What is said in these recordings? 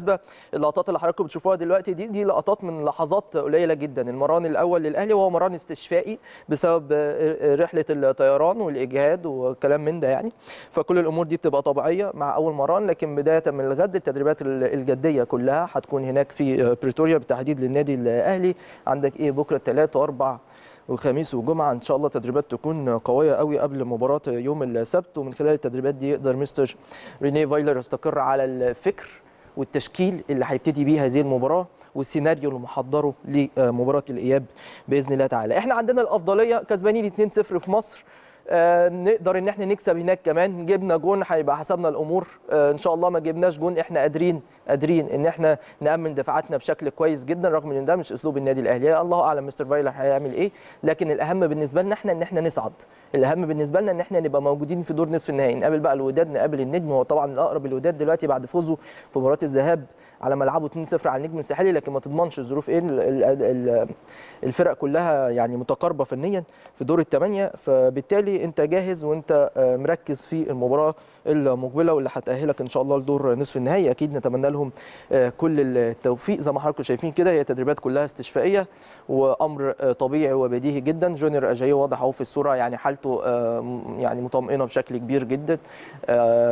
بالنسبه اللقطات اللي حضراتكم بتشوفوها دلوقتي دي دي لقطات من لحظات قليله جدا المران الاول للاهلي وهو مران استشفائي بسبب رحله الطيران والاجهاد وكلام من ده يعني فكل الامور دي بتبقى طبيعيه مع اول مران لكن بدايه من الغد التدريبات الجديه كلها هتكون هناك في بريتوريا بالتحديد للنادي الاهلي عندك ايه بكره الثلاث واربع وخميس وجمعه ان شاء الله تدريبات تكون قويه قوي قبل مباراه يوم السبت ومن خلال التدريبات دي يقدر مستر ريني فايلر يستقر على الفكر والتشكيل اللي هيبتدي بيه هذه المباراه والسيناريو اللي محضره لمباراه الاياب باذن الله تعالى احنا عندنا الافضليه كسبانين 2-0 في مصر آه، نقدر ان احنا نكسب هناك كمان جبنا جون هيبقى حسبنا الامور آه، ان شاء الله ما جبناش جون احنا قادرين قادرين ان احنا نامن دفاعاتنا بشكل كويس جدا رغم ان ده مش اسلوب النادي الاهلي الله اعلم مستر فايلر هيعمل ايه لكن الاهم بالنسبه لنا احنا ان احنا نصعد الاهم بالنسبه لنا ان احنا نبقى موجودين في دور نصف النهائي نقابل بقى الوداد نقابل النجم هو طبعا الاقرب الوداد دلوقتي بعد فوزه في مباراه الذهاب على ملعبه 2-0 على النجم الساحلي لكن ما تضمنش الظروف ايه الفرق كلها يعني متقاربه فنيا في دور الثمانيه فبالتالي انت جاهز وانت آه، مركز في المباراه المقبله واللي هتاهلك ان شاء الله لدور نصف النهائي اكيد نتمنى لهم آه، كل التوفيق زي ما حضراتكم شايفين كده هي تدريبات كلها استشفائيه وامر آه، طبيعي وبديهي جدا جونيور اجاي واضح اهو في الصوره يعني حالته يعني مطمئنه بشكل كبير جدا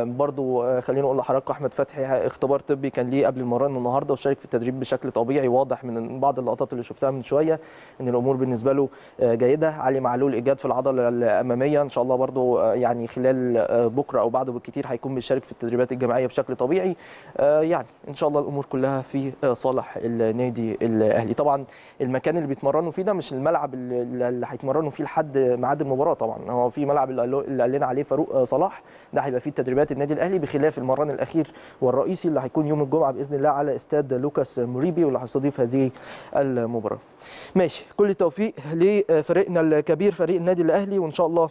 برضو خلينا نقول لحضراتكم احمد فتحي اختبار طبي كان ليه قبل المران النهارده وشارك في التدريب بشكل طبيعي واضح من بعض اللقطات اللي شفتها من شويه ان الامور بالنسبه له جيده علي معلول ايجاد في العضله الاماميه الجمعيه ان شاء الله برضو آه، يعني خلال آه، بكره او بعده بالكتير هيكون بيشارك في التدريبات الجماعيه بشكل طبيعي آه، يعني ان شاء الله الامور كلها في صالح النادي الاهلي طبعا المكان اللي بيتمرنوا فيه ده مش الملعب اللي هيتمرنوا فيه لحد ميعاد المباراه طبعا هو في ملعب اللي قال لنا عليه فاروق صلاح ده هيبقى فيه تدريبات النادي الاهلي بخلاف المران الاخير والرئيسي اللي هيكون يوم الجمعه باذن الله على استاد لوكاس موريبي واللي هيستضيف هذه المباراه ماشي كل التوفيق لفريقنا الكبير فريق النادي الاهلي وان شاء الله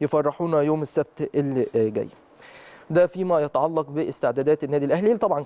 يفرحونا يوم السبت اللي جاي ده فيما يتعلق باستعدادات النادي الاهلي طبعا